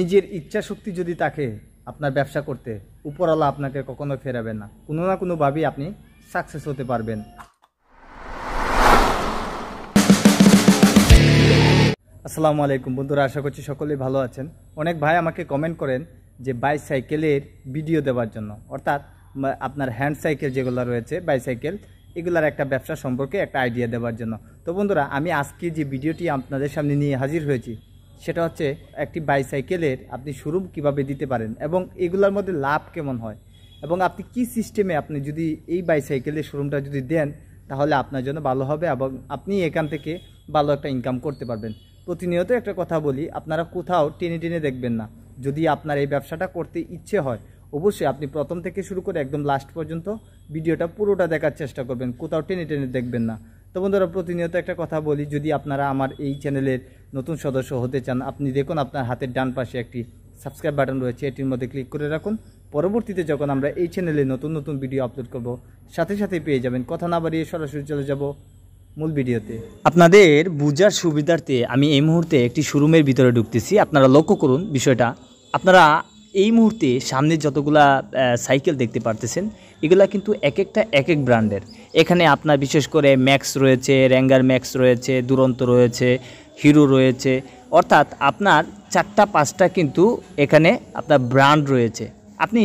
নিজের ইচ্ছা শক্তি যদি থাকে আপনার ব্যবসা করতে উপরওয়ালা আপনাকে কখনো ফেরাবে না কোনো না কোনোভাবেই আপনি সাকসেস হতে পারবেন আসসালামু আলাইকুম বন্ধুরা আশা করছি সকলেই ভালো আছেন অনেক ভাই আমাকে কমেন্ট করেন যে বাইসাইকেলের ভিডিও দেওয়ার জন্য অর্থাৎ আপনার হ্যান্ড সাইকেল যেগুলো রয়েছে বাইসাইকেল এগুলার একটা ব্যবসা সম্পর্কে একটা আইডিয়া দেওয়ার জন্য তো বন্ধুরা আমি আজকে যে ভিডিওটি আপনাদের সামনে নিয়ে হাজির হয়েছি সেটা হচ্ছে একটি বাইসাইকেলের আপনি শোরুম কিভাবে দিতে পারেন এবং এগুলোর মধ্যে লাভ কেমন হয় এবং আপনি কি সিস্টেমে আপনি যদি এই বাইসাইকেলের শোরুমটা যদি দেন তাহলে আপনার জন্য ভালো হবে এবং আপনি এখান থেকে ভালো একটা ইনকাম করতে পারবেন প্রতিনিয়ত একটা কথা বলি আপনারা কোথাও টেনে টেনে দেখবেন না যদি আপনার এই ব্যবসাটা করতে ইচ্ছে হয় অবশ্যই আপনি প্রথম থেকে শুরু করে একদম লাস্ট পর্যন্ত ভিডিওটা পুরোটা দেখার চেষ্টা করবেন কোথাও টেনে টেনে দেখবেন না তো বন্ধুরা প্রতিনিয়ত একটা কথা বলি যদি আপনারা আমার এই চ্যানেলের নতুন সদস্য হতে চান আপনি দেখুন আপনার হাতের ডান পাশে একটি সাবস্ক্রাইব বাটন রয়েছে এটির মধ্যে ক্লিক করে রাখুন পরবর্তীতে যখন আমরা এই চ্যানেলে নতুন নতুন ভিডিও আপলোড করব সাথে সাথে পেয়ে যাবেন কথা না বাড়িয়ে সরাসরি চলে যাব মূল ভিডিওতে আপনাদের বুজার সুবিধার্থে আমি এই মুহূর্তে একটি শোরুমের ভিতরে ঢুকতেছি আপনারা লক্ষ্য করুন বিষয়টা আপনারা এই মুহূর্তে সামনে যতগুলা সাইকেল দেখতে পারতেছেন এগুলা কিন্তু এক একটা এক এক ব্র্যান্ডের এখানে আপনার বিশেষ করে ম্যাক্স রয়েছে র্যাঙ্গার ম্যাক্স রয়েছে দুরন্ত রয়েছে হিরো রয়েছে অর্থাৎ আপনার চারটা পাঁচটা কিন্তু এখানে আপনার ব্র্যান্ড রয়েছে আপনি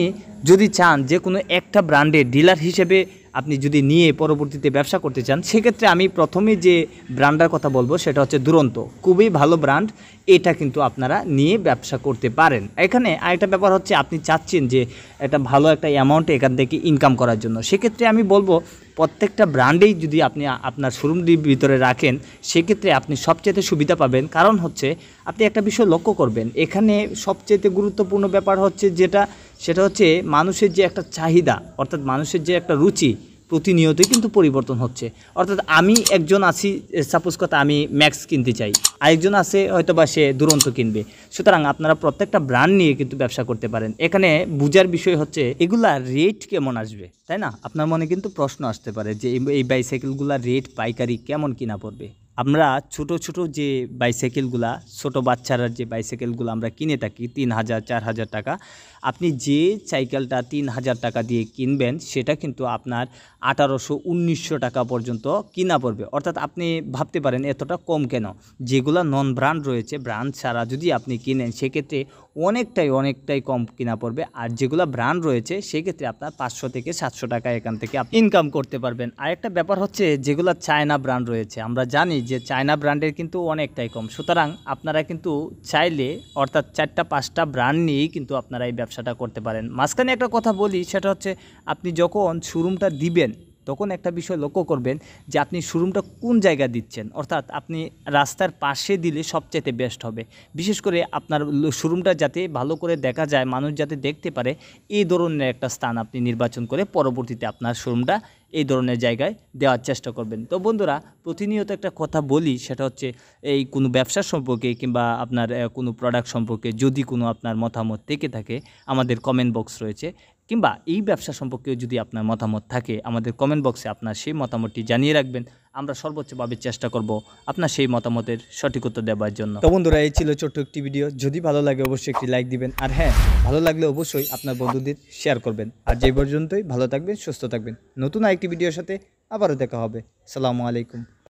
যদি চান যে কোনো একটা ব্র্যান্ডের ডিলার হিসেবে আপনি যদি নিয়ে পরবর্তীতে ব্যবসা করতে চান সেক্ষেত্রে আমি প্রথমে যে ব্র্যান্ডার কথা বলবো সেটা হচ্ছে দুরন্ত খুবই ভালো ব্র্যান্ড এটা কিন্তু আপনারা নিয়ে ব্যবসা করতে পারেন এখানে আরেকটা ব্যাপার হচ্ছে আপনি চাচ্ছেন যে একটা ভালো একটা অ্যামাউন্ট এখান থেকে ইনকাম করার জন্য সেক্ষেত্রে আমি বলবো প্রত্যেকটা ব্র্যান্ডেই যদি আপনি আপনার শোরুমটির ভিতরে রাখেন সেক্ষেত্রে আপনি সবচেয়েতে সুবিধা পাবেন কারণ হচ্ছে আপনি একটা বিষয় লক্ষ্য করবেন এখানে সবচেয়ে গুরুত্বপূর্ণ ব্যাপার হচ্ছে যেটা সেটা হচ্ছে মানুষের যে একটা চাহিদা অর্থাৎ মানুষের যে একটা রুচি প্রতিনিয়তই কিন্তু পরিবর্তন হচ্ছে অর্থাৎ আমি একজন আছি সাপোজ কথা আমি ম্যাক্স কিনতে চাই আরেকজন আছে হয়তো বা সে দুরন্ত কিনবে সুতরাং আপনারা প্রত্যেকটা ব্র্যান্ড নিয়ে কিন্তু ব্যবসা করতে পারেন এখানে বুজার বিষয় হচ্ছে এগুলা রেট কেমন আসবে তাই না আপনার মনে কিন্তু প্রশ্ন আসতে পারে যে এই বাইসাইকেলগুলার রেট পাইকারি কেমন কিনা পড়বে আমরা ছোট ছোট যে বাইসাইকেলগুলা ছোট বাচ্চারা যে বাইসাইকেলগুলো আমরা কিনে থাকি তিন হাজার চার হাজার টাকা আপনি যে সাইকেলটা তিন হাজার টাকা দিয়ে কিনবেন সেটা কিন্তু আপনার আঠারোশো উনিশশো টাকা পর্যন্ত কিনা পড়বে অর্থাৎ আপনি ভাবতে পারেন এতটা কম কেন যেগুলো নন ব্র্যান্ড রয়েছে ব্র্যান্ড ছাড়া যদি আপনি কিনেন সেক্ষেত্রে অনেকটাই অনেকটাই কম কিনা পড়বে আর যেগুলো ব্র্যান্ড রয়েছে সেক্ষেত্রে আপনার পাঁচশো থেকে সাতশো টাকা এখান থেকে ইনকাম করতে পারবেন আর একটা ব্যাপার হচ্ছে যেগুলো চায়না ব্র্যান্ড রয়েছে আমরা জানি যে চায়না ব্র্যান্ডের কিন্তু অনেকটাই কম সুতরাং আপনারা কিন্তু চাইলে অর্থাৎ চারটা পাঁচটা ব্র্যান্ড নিয়েই কিন্তু আপনারা এই ব্যবসাটা করতে পারেন মাঝখানে একটা কথা বলি সেটা হচ্ছে আপনি যখন শোরুমটা দিবেন তখন একটা বিষয় লক্ষ্য করবেন যে আপনি শোরুমটা কোন জায়গা দিচ্ছেন অর্থাৎ আপনি রাস্তার পাশে দিলে সবচেয়ে বেস্ট হবে বিশেষ করে আপনার শোরুমটা যাতে ভালো করে দেখা যায় মানুষ যাতে দেখতে পারে এই ধরনের একটা স্থান আপনি নির্বাচন করে পরবর্তীতে আপনার শোরুমটা এই ধরনের জায়গায় দেওয়ার চেষ্টা করবেন তো বন্ধুরা প্রতিনিয়ত একটা কথা বলি সেটা হচ্ছে এই কোনো ব্যবসা সম্পর্কে কিংবা আপনার কোনো প্রোডাক্ট সম্পর্কে যদি কোনো আপনার মতামত থেকে থাকে আমাদের কমেন্ট বক্স রয়েছে কিংবা এই ব্যবসা সম্পর্কে যদি আপনার মতামত থাকে আমাদের কমেন্ট বক্সে আপনার সেই মতামতটি জানিয়ে রাখবেন আমরা সর্বোচ্চভাবে চেষ্টা করব আপনার সেই মতামতের সঠিক উত্তর দেওয়ার জন্য তো বন্ধুরা এই ছিল ছোট্ট একটি ভিডিও যদি ভালো লাগে অবশ্যই একটি লাইক দিবেন আর হ্যাঁ ভালো লাগলে অবশ্যই আপনার বন্ধুদের শেয়ার করবেন আর যে পর্যন্তই ভালো থাকবেন সুস্থ থাকবেন নতুন আরেকটি ভিডিওর সাথে আবারও দেখা হবে সালামু আলাইকুম